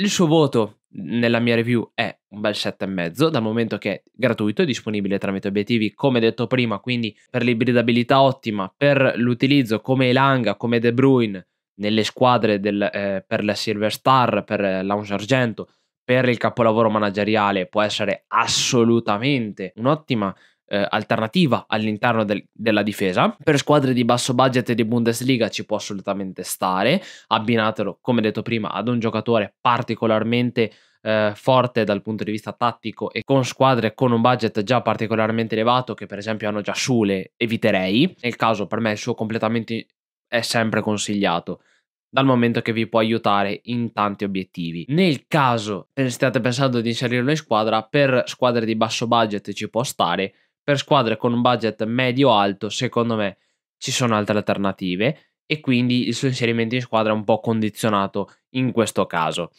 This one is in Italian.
Il suo voto nella mia review è un bel e mezzo dal momento che è gratuito e disponibile tramite obiettivi come detto prima quindi per l'ibridabilità ottima per l'utilizzo come Elanga come De Bruyne nelle squadre del, eh, per la Silver Star per eh, Lounge Argento per il capolavoro manageriale può essere assolutamente un'ottima eh, alternativa all'interno del, della difesa. Per squadre di basso budget di Bundesliga ci può assolutamente stare, abbinatelo, come detto prima, ad un giocatore particolarmente eh, forte dal punto di vista tattico e con squadre con un budget già particolarmente elevato, che per esempio hanno già Sule, eviterei. Nel caso per me il suo completamento è sempre consigliato dal momento che vi può aiutare in tanti obiettivi. Nel caso stiate pensando di inserirlo in squadra, per squadre di basso budget ci può stare, per squadre con un budget medio-alto, secondo me ci sono altre alternative e quindi il suo inserimento in squadra è un po' condizionato in questo caso.